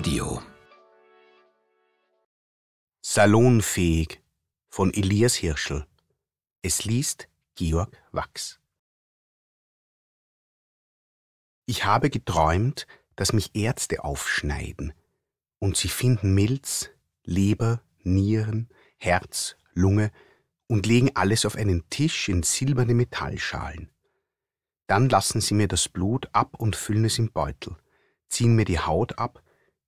Audio. Salonfähig von Elias Hirschel. Es liest Georg Wachs. Ich habe geträumt, dass mich Ärzte aufschneiden und sie finden Milz, Leber, Nieren, Herz, Lunge und legen alles auf einen Tisch in silberne Metallschalen. Dann lassen sie mir das Blut ab und füllen es im Beutel, ziehen mir die Haut ab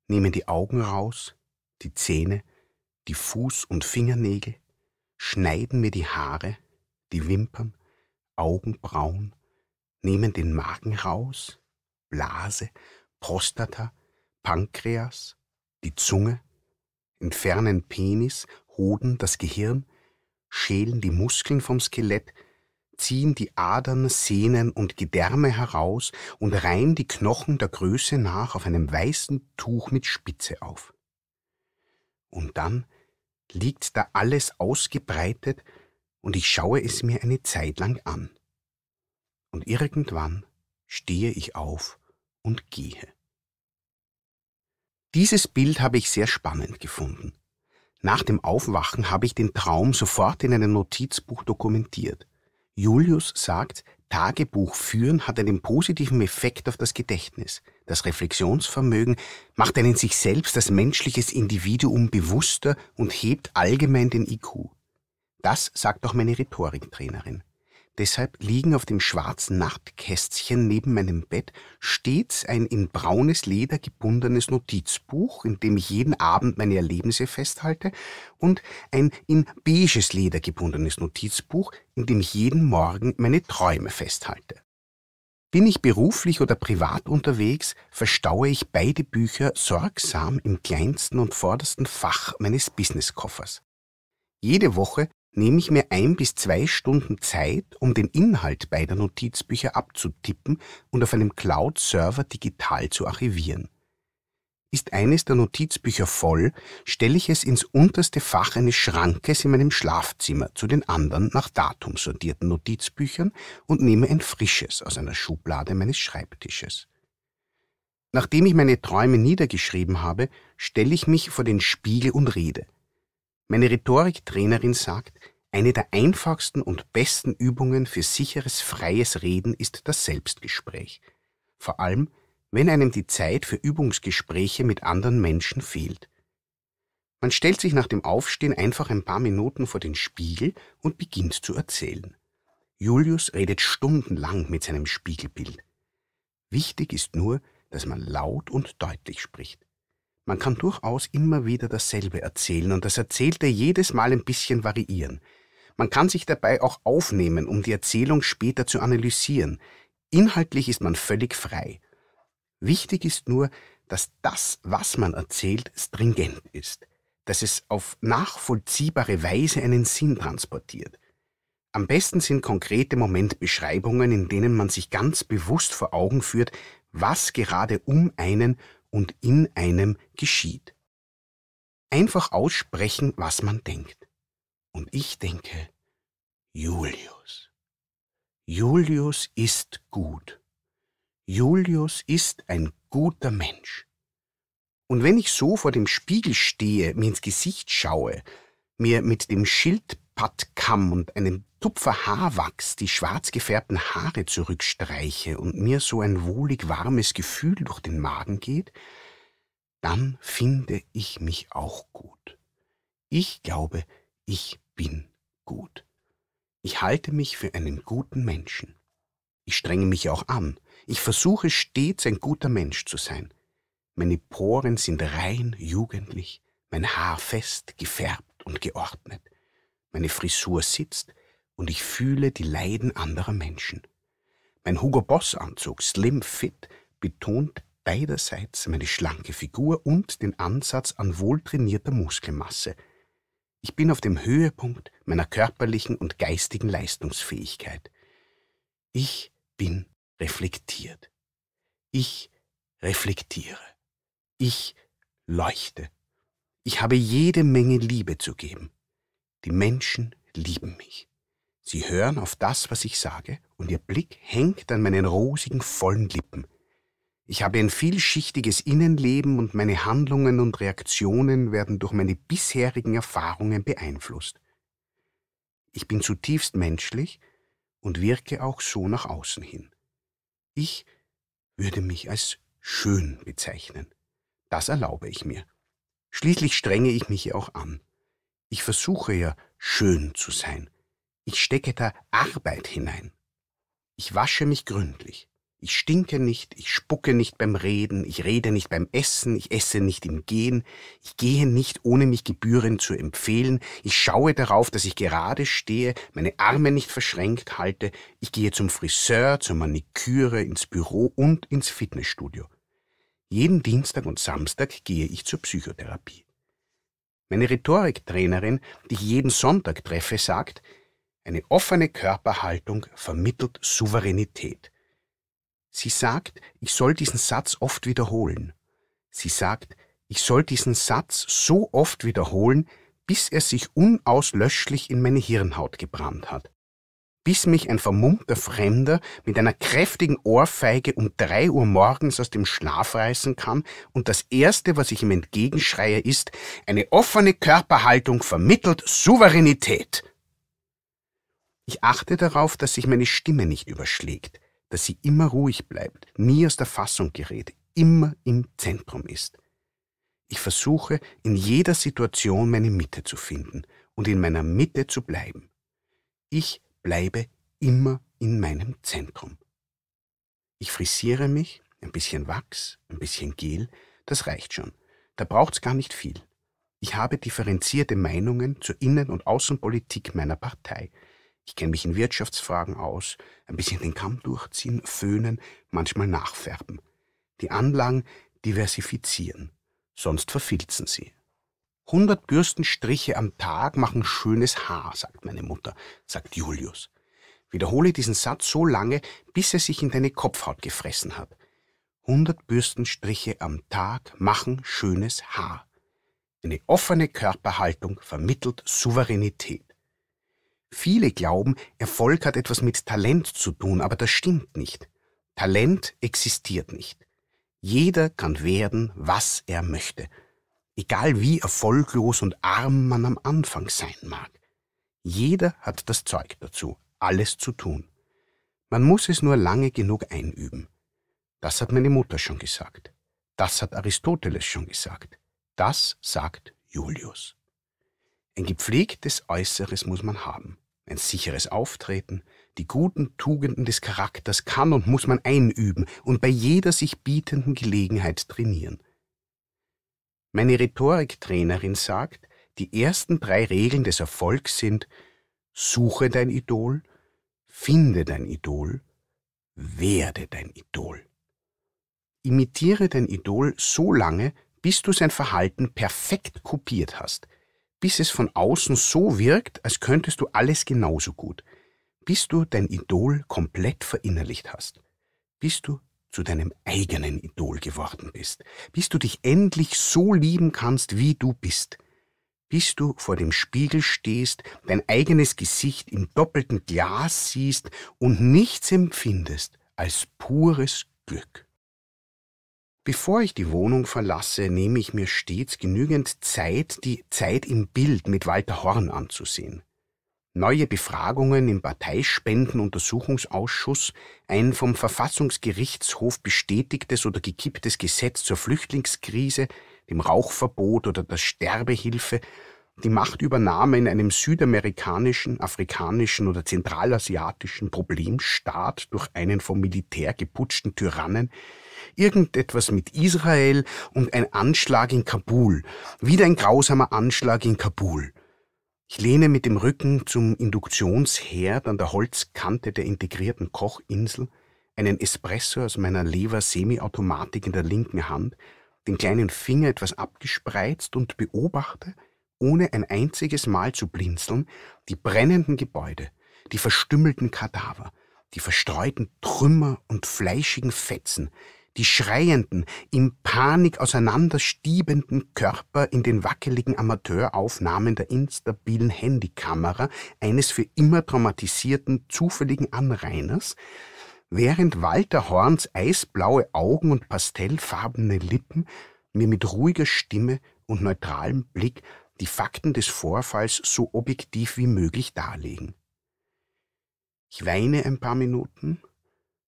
nehmen die Augen raus, die Zähne, die Fuß- und Fingernägel, schneiden mir die Haare, die Wimpern, Augenbrauen, nehmen den Magen raus, Blase, Prostata, Pankreas, die Zunge, entfernen Penis, Hoden, das Gehirn, schälen die Muskeln vom Skelett, ziehen die Adern, Sehnen und Gedärme heraus und reihen die Knochen der Größe nach auf einem weißen Tuch mit Spitze auf. Und dann liegt da alles ausgebreitet und ich schaue es mir eine Zeit lang an. Und irgendwann stehe ich auf und gehe. Dieses Bild habe ich sehr spannend gefunden. Nach dem Aufwachen habe ich den Traum sofort in einem Notizbuch dokumentiert. Julius sagt, Tagebuch führen hat einen positiven Effekt auf das Gedächtnis. Das Reflexionsvermögen macht einen sich selbst als menschliches Individuum bewusster und hebt allgemein den IQ. Das sagt auch meine Rhetoriktrainerin. Deshalb liegen auf dem schwarzen Nachtkästchen neben meinem Bett stets ein in braunes Leder gebundenes Notizbuch, in dem ich jeden Abend meine Erlebnisse festhalte, und ein in beiges Leder gebundenes Notizbuch, in dem ich jeden Morgen meine Träume festhalte. Bin ich beruflich oder privat unterwegs, verstaue ich beide Bücher sorgsam im kleinsten und vordersten Fach meines Businesskoffers. Jede Woche nehme ich mir ein bis zwei Stunden Zeit, um den Inhalt beider Notizbücher abzutippen und auf einem Cloud-Server digital zu archivieren. Ist eines der Notizbücher voll, stelle ich es ins unterste Fach eines Schrankes in meinem Schlafzimmer zu den anderen nach Datum sortierten Notizbüchern und nehme ein frisches aus einer Schublade meines Schreibtisches. Nachdem ich meine Träume niedergeschrieben habe, stelle ich mich vor den Spiegel und rede – meine Rhetoriktrainerin sagt, eine der einfachsten und besten Übungen für sicheres, freies Reden ist das Selbstgespräch. Vor allem, wenn einem die Zeit für Übungsgespräche mit anderen Menschen fehlt. Man stellt sich nach dem Aufstehen einfach ein paar Minuten vor den Spiegel und beginnt zu erzählen. Julius redet stundenlang mit seinem Spiegelbild. Wichtig ist nur, dass man laut und deutlich spricht. Man kann durchaus immer wieder dasselbe erzählen und das Erzählte jedes Mal ein bisschen variieren. Man kann sich dabei auch aufnehmen, um die Erzählung später zu analysieren. Inhaltlich ist man völlig frei. Wichtig ist nur, dass das, was man erzählt, stringent ist, dass es auf nachvollziehbare Weise einen Sinn transportiert. Am besten sind konkrete Momentbeschreibungen, in denen man sich ganz bewusst vor Augen führt, was gerade um einen und in einem geschieht. Einfach aussprechen, was man denkt. Und ich denke, Julius. Julius ist gut. Julius ist ein guter Mensch. Und wenn ich so vor dem Spiegel stehe, mir ins Gesicht schaue, mir mit dem Schild Pattkamm und einem Tupfer Haarwachs die schwarz gefärbten Haare zurückstreiche und mir so ein wohlig warmes Gefühl durch den Magen geht, dann finde ich mich auch gut. Ich glaube, ich bin gut. Ich halte mich für einen guten Menschen. Ich strenge mich auch an. Ich versuche stets ein guter Mensch zu sein. Meine Poren sind rein jugendlich, mein Haar fest, gefärbt und geordnet meine Frisur sitzt und ich fühle die Leiden anderer Menschen. Mein Hugo Boss Anzug, slim fit, betont beiderseits meine schlanke Figur und den Ansatz an wohltrainierter Muskelmasse. Ich bin auf dem Höhepunkt meiner körperlichen und geistigen Leistungsfähigkeit. Ich bin reflektiert. Ich reflektiere. Ich leuchte. Ich habe jede Menge Liebe zu geben. Die Menschen lieben mich. Sie hören auf das, was ich sage, und ihr Blick hängt an meinen rosigen, vollen Lippen. Ich habe ein vielschichtiges Innenleben und meine Handlungen und Reaktionen werden durch meine bisherigen Erfahrungen beeinflusst. Ich bin zutiefst menschlich und wirke auch so nach außen hin. Ich würde mich als schön bezeichnen. Das erlaube ich mir. Schließlich strenge ich mich auch an. Ich versuche ja, schön zu sein. Ich stecke da Arbeit hinein. Ich wasche mich gründlich. Ich stinke nicht, ich spucke nicht beim Reden, ich rede nicht beim Essen, ich esse nicht im Gehen, ich gehe nicht, ohne mich gebührend zu empfehlen, ich schaue darauf, dass ich gerade stehe, meine Arme nicht verschränkt halte, ich gehe zum Friseur, zur Maniküre, ins Büro und ins Fitnessstudio. Jeden Dienstag und Samstag gehe ich zur Psychotherapie. Meine Rhetoriktrainerin, die ich jeden Sonntag treffe, sagt, eine offene Körperhaltung vermittelt Souveränität. Sie sagt, ich soll diesen Satz oft wiederholen. Sie sagt, ich soll diesen Satz so oft wiederholen, bis er sich unauslöschlich in meine Hirnhaut gebrannt hat bis mich ein vermummter Fremder mit einer kräftigen Ohrfeige um drei Uhr morgens aus dem Schlaf reißen kann und das Erste, was ich ihm entgegenschreie, ist, eine offene Körperhaltung vermittelt Souveränität. Ich achte darauf, dass sich meine Stimme nicht überschlägt, dass sie immer ruhig bleibt, nie aus der Fassung gerät, immer im Zentrum ist. Ich versuche, in jeder Situation meine Mitte zu finden und in meiner Mitte zu bleiben. Ich bleibe immer in meinem Zentrum. Ich frisiere mich, ein bisschen Wachs, ein bisschen Gel, das reicht schon. Da braucht's gar nicht viel. Ich habe differenzierte Meinungen zur Innen- und Außenpolitik meiner Partei. Ich kenne mich in Wirtschaftsfragen aus, ein bisschen den Kamm durchziehen, föhnen, manchmal nachfärben. Die Anlagen diversifizieren, sonst verfilzen sie. 100 Bürstenstriche am Tag machen schönes Haar, sagt meine Mutter, sagt Julius. Wiederhole diesen Satz so lange, bis er sich in deine Kopfhaut gefressen hat. 100 Bürstenstriche am Tag machen schönes Haar. Eine offene Körperhaltung vermittelt Souveränität. Viele glauben, Erfolg hat etwas mit Talent zu tun, aber das stimmt nicht. Talent existiert nicht. Jeder kann werden, was er möchte egal wie erfolglos und arm man am Anfang sein mag. Jeder hat das Zeug dazu, alles zu tun. Man muss es nur lange genug einüben. Das hat meine Mutter schon gesagt. Das hat Aristoteles schon gesagt. Das sagt Julius. Ein gepflegtes Äußeres muss man haben, ein sicheres Auftreten, die guten Tugenden des Charakters kann und muss man einüben und bei jeder sich bietenden Gelegenheit trainieren – meine Rhetoriktrainerin sagt, die ersten drei Regeln des Erfolgs sind Suche dein Idol, finde dein Idol, werde dein Idol. Imitiere dein Idol so lange, bis du sein Verhalten perfekt kopiert hast, bis es von außen so wirkt, als könntest du alles genauso gut, bis du dein Idol komplett verinnerlicht hast, bis du zu deinem eigenen Idol geworden bist, bis du dich endlich so lieben kannst, wie du bist, bis du vor dem Spiegel stehst, dein eigenes Gesicht im doppelten Glas siehst und nichts empfindest als pures Glück. Bevor ich die Wohnung verlasse, nehme ich mir stets genügend Zeit, die Zeit im Bild mit Walter Horn anzusehen neue Befragungen im Parteispendenuntersuchungsausschuss, ein vom Verfassungsgerichtshof bestätigtes oder gekipptes Gesetz zur Flüchtlingskrise, dem Rauchverbot oder der Sterbehilfe, die Machtübernahme in einem südamerikanischen, afrikanischen oder zentralasiatischen Problemstaat durch einen vom Militär geputschten Tyrannen, irgendetwas mit Israel und ein Anschlag in Kabul, wieder ein grausamer Anschlag in Kabul. Ich lehne mit dem Rücken zum Induktionsherd an der Holzkante der integrierten Kochinsel einen Espresso aus meiner lever Semiautomatik in der linken Hand, den kleinen Finger etwas abgespreizt und beobachte, ohne ein einziges Mal zu blinzeln, die brennenden Gebäude, die verstümmelten Kadaver, die verstreuten Trümmer und fleischigen Fetzen, die schreienden, in Panik auseinanderstiebenden Körper in den wackeligen Amateuraufnahmen der instabilen Handykamera eines für immer traumatisierten, zufälligen Anrainers, während Walter Horns eisblaue Augen und pastellfarbene Lippen mir mit ruhiger Stimme und neutralem Blick die Fakten des Vorfalls so objektiv wie möglich darlegen. Ich weine ein paar Minuten,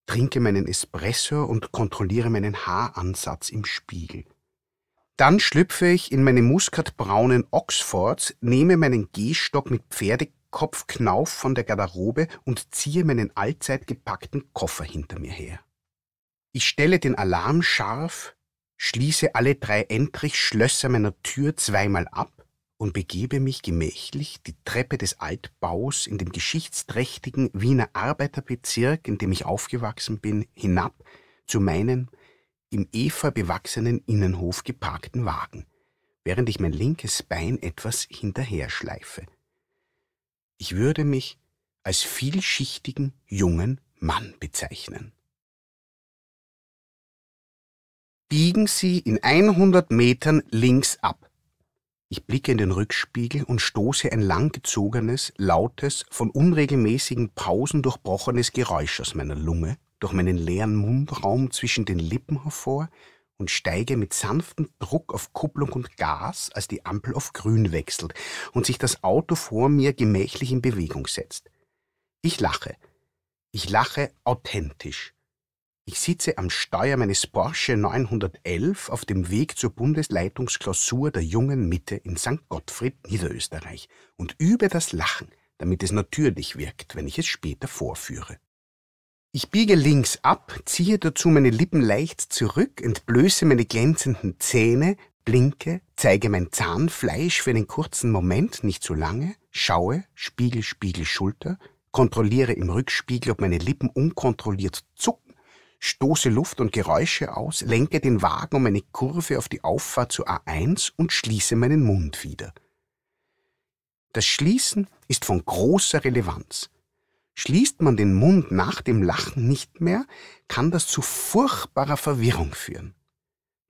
trinke meinen Espresso und kontrolliere meinen Haaransatz im Spiegel. Dann schlüpfe ich in meine muskatbraunen Oxfords, nehme meinen Gehstock mit Pferdekopfknauf von der Garderobe und ziehe meinen allzeit gepackten Koffer hinter mir her. Ich stelle den Alarm scharf, schließe alle drei Entrichschlösser meiner Tür zweimal ab und begebe mich gemächlich die Treppe des Altbaus in dem geschichtsträchtigen Wiener Arbeiterbezirk, in dem ich aufgewachsen bin, hinab zu meinem im Efeu bewachsenen Innenhof geparkten Wagen, während ich mein linkes Bein etwas hinterher schleife. Ich würde mich als vielschichtigen jungen Mann bezeichnen. Biegen Sie in 100 Metern links ab. Ich blicke in den Rückspiegel und stoße ein langgezogenes, lautes, von unregelmäßigen Pausen durchbrochenes Geräusch aus meiner Lunge, durch meinen leeren Mundraum zwischen den Lippen hervor und steige mit sanftem Druck auf Kupplung und Gas, als die Ampel auf grün wechselt und sich das Auto vor mir gemächlich in Bewegung setzt. Ich lache. Ich lache authentisch. Ich sitze am Steuer meines Porsche 911 auf dem Weg zur Bundesleitungsklausur der jungen Mitte in St. Gottfried, Niederösterreich und übe das Lachen, damit es natürlich wirkt, wenn ich es später vorführe. Ich biege links ab, ziehe dazu meine Lippen leicht zurück, entblöße meine glänzenden Zähne, blinke, zeige mein Zahnfleisch für einen kurzen Moment, nicht zu so lange, schaue, Spiegel, Spiegel, Schulter, kontrolliere im Rückspiegel, ob meine Lippen unkontrolliert zucken, stoße Luft und Geräusche aus, lenke den Wagen um eine Kurve auf die Auffahrt zur A1 und schließe meinen Mund wieder. Das Schließen ist von großer Relevanz. Schließt man den Mund nach dem Lachen nicht mehr, kann das zu furchtbarer Verwirrung führen.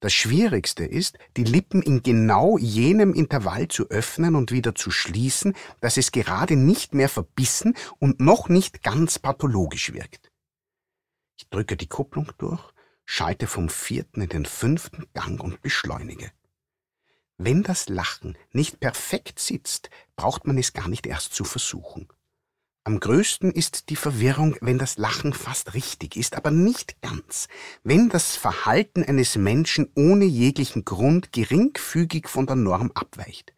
Das Schwierigste ist, die Lippen in genau jenem Intervall zu öffnen und wieder zu schließen, dass es gerade nicht mehr verbissen und noch nicht ganz pathologisch wirkt. Ich drücke die Kupplung durch, schalte vom vierten in den fünften Gang und beschleunige. Wenn das Lachen nicht perfekt sitzt, braucht man es gar nicht erst zu versuchen. Am größten ist die Verwirrung, wenn das Lachen fast richtig ist, aber nicht ganz, wenn das Verhalten eines Menschen ohne jeglichen Grund geringfügig von der Norm abweicht.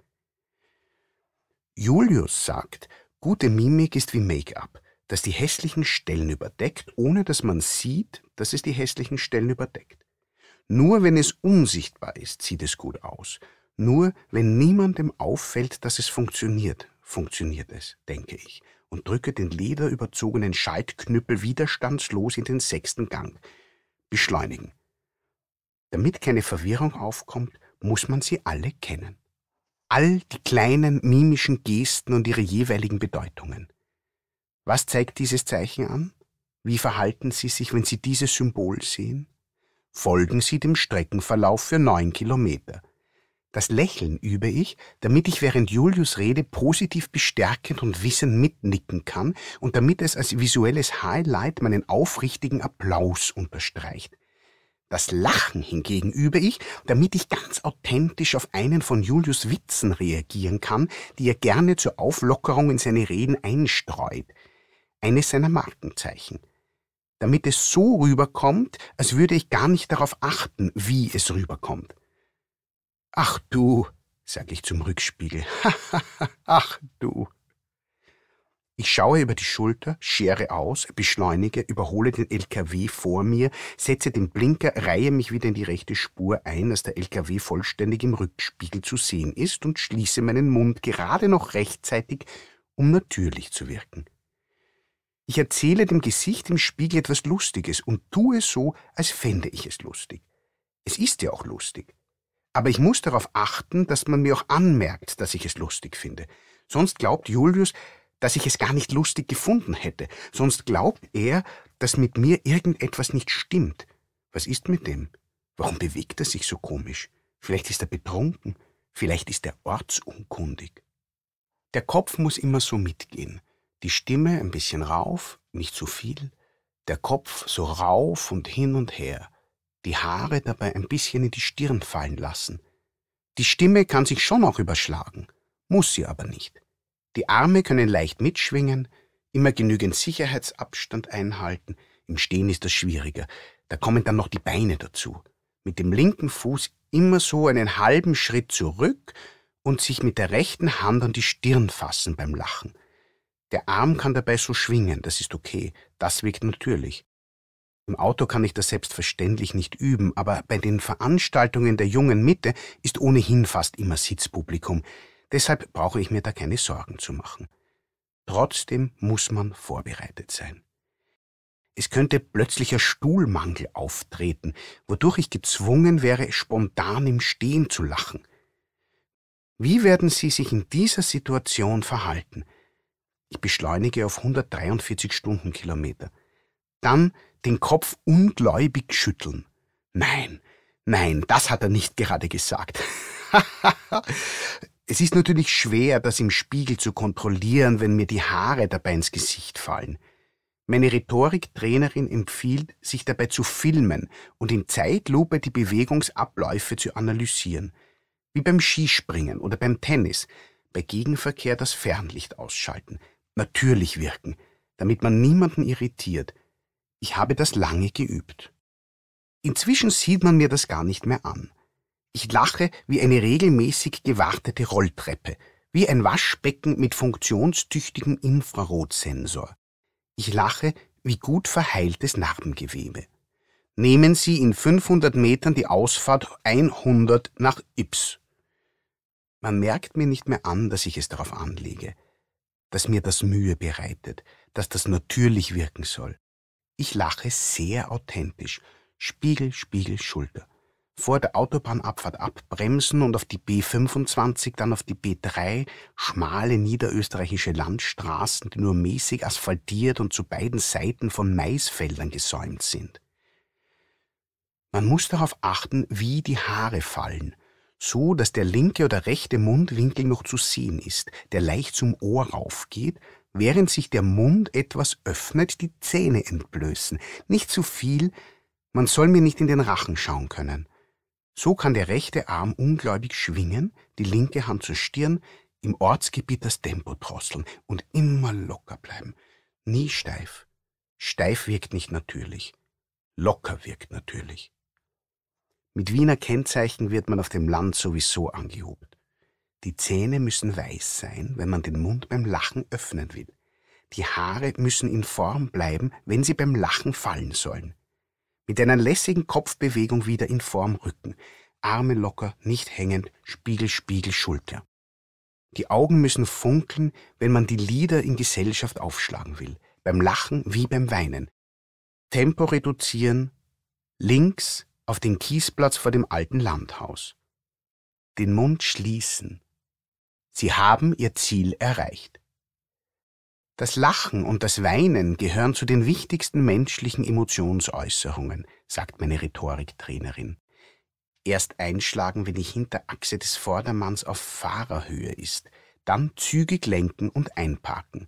Julius sagt, gute Mimik ist wie Make-up das die hässlichen Stellen überdeckt, ohne dass man sieht, dass es die hässlichen Stellen überdeckt. Nur wenn es unsichtbar ist, sieht es gut aus. Nur wenn niemandem auffällt, dass es funktioniert, funktioniert es, denke ich, und drücke den lederüberzogenen Schaltknüppel widerstandslos in den sechsten Gang. Beschleunigen. Damit keine Verwirrung aufkommt, muss man sie alle kennen. All die kleinen mimischen Gesten und ihre jeweiligen Bedeutungen. Was zeigt dieses Zeichen an? Wie verhalten Sie sich, wenn Sie dieses Symbol sehen? Folgen Sie dem Streckenverlauf für neun Kilometer. Das Lächeln übe ich, damit ich während Julius Rede positiv bestärkend und wissend mitnicken kann und damit es als visuelles Highlight meinen aufrichtigen Applaus unterstreicht. Das Lachen hingegen übe ich, damit ich ganz authentisch auf einen von Julius Witzen reagieren kann, die er gerne zur Auflockerung in seine Reden einstreut – eines seiner Markenzeichen. Damit es so rüberkommt, als würde ich gar nicht darauf achten, wie es rüberkommt. Ach du, sage ich zum Rückspiegel. Ach du. Ich schaue über die Schulter, schere aus, beschleunige, überhole den LKW vor mir, setze den Blinker, reihe mich wieder in die rechte Spur ein, dass der LKW vollständig im Rückspiegel zu sehen ist und schließe meinen Mund gerade noch rechtzeitig, um natürlich zu wirken. Ich erzähle dem Gesicht im Spiegel etwas Lustiges und tue so, als fände ich es lustig. Es ist ja auch lustig. Aber ich muss darauf achten, dass man mir auch anmerkt, dass ich es lustig finde. Sonst glaubt Julius, dass ich es gar nicht lustig gefunden hätte. Sonst glaubt er, dass mit mir irgendetwas nicht stimmt. Was ist mit dem? Warum bewegt er sich so komisch? Vielleicht ist er betrunken. Vielleicht ist er ortsunkundig. Der Kopf muss immer so mitgehen. Die Stimme ein bisschen rauf, nicht zu viel, der Kopf so rauf und hin und her, die Haare dabei ein bisschen in die Stirn fallen lassen. Die Stimme kann sich schon auch überschlagen, muss sie aber nicht. Die Arme können leicht mitschwingen, immer genügend Sicherheitsabstand einhalten, im Stehen ist das schwieriger, da kommen dann noch die Beine dazu. Mit dem linken Fuß immer so einen halben Schritt zurück und sich mit der rechten Hand an die Stirn fassen beim Lachen. Der Arm kann dabei so schwingen, das ist okay, das wirkt natürlich. Im Auto kann ich das selbstverständlich nicht üben, aber bei den Veranstaltungen der jungen Mitte ist ohnehin fast immer Sitzpublikum. Deshalb brauche ich mir da keine Sorgen zu machen. Trotzdem muss man vorbereitet sein. Es könnte plötzlicher Stuhlmangel auftreten, wodurch ich gezwungen wäre, spontan im Stehen zu lachen. Wie werden Sie sich in dieser Situation verhalten? Ich beschleunige auf 143 Stundenkilometer. Dann den Kopf ungläubig schütteln. Nein, nein, das hat er nicht gerade gesagt. es ist natürlich schwer, das im Spiegel zu kontrollieren, wenn mir die Haare dabei ins Gesicht fallen. Meine Rhetoriktrainerin empfiehlt, sich dabei zu filmen und in Zeitlupe die Bewegungsabläufe zu analysieren. Wie beim Skispringen oder beim Tennis. Bei Gegenverkehr das Fernlicht ausschalten natürlich wirken, damit man niemanden irritiert. Ich habe das lange geübt. Inzwischen sieht man mir das gar nicht mehr an. Ich lache wie eine regelmäßig gewartete Rolltreppe, wie ein Waschbecken mit funktionstüchtigem Infrarotsensor. Ich lache wie gut verheiltes Narbengewebe. Nehmen Sie in 500 Metern die Ausfahrt 100 nach Ips. Man merkt mir nicht mehr an, dass ich es darauf anlege dass mir das Mühe bereitet, dass das natürlich wirken soll. Ich lache sehr authentisch. Spiegel, Spiegel, Schulter. Vor der Autobahnabfahrt abbremsen und auf die B25, dann auf die B3, schmale niederösterreichische Landstraßen, die nur mäßig asphaltiert und zu beiden Seiten von Maisfeldern gesäumt sind. Man muss darauf achten, wie die Haare fallen – so dass der linke oder rechte Mundwinkel noch zu sehen ist, der leicht zum Ohr raufgeht, während sich der Mund etwas öffnet, die Zähne entblößen. Nicht zu viel, man soll mir nicht in den Rachen schauen können. So kann der rechte Arm ungläubig schwingen, die linke Hand zur Stirn, im Ortsgebiet das Tempo drosseln und immer locker bleiben. Nie steif. Steif wirkt nicht natürlich. Locker wirkt natürlich. Mit Wiener Kennzeichen wird man auf dem Land sowieso angehobt. Die Zähne müssen weiß sein, wenn man den Mund beim Lachen öffnen will. Die Haare müssen in Form bleiben, wenn sie beim Lachen fallen sollen. Mit einer lässigen Kopfbewegung wieder in Form rücken, Arme locker, nicht hängend, Spiegel, Spiegel, Schulter. Die Augen müssen funkeln, wenn man die Lieder in Gesellschaft aufschlagen will, beim Lachen wie beim Weinen. Tempo reduzieren, links, auf den Kiesplatz vor dem alten Landhaus. Den Mund schließen. Sie haben ihr Ziel erreicht. Das Lachen und das Weinen gehören zu den wichtigsten menschlichen Emotionsäußerungen, sagt meine Rhetoriktrainerin. Erst einschlagen, wenn die Hinterachse des Vordermanns auf Fahrerhöhe ist, dann zügig lenken und einparken.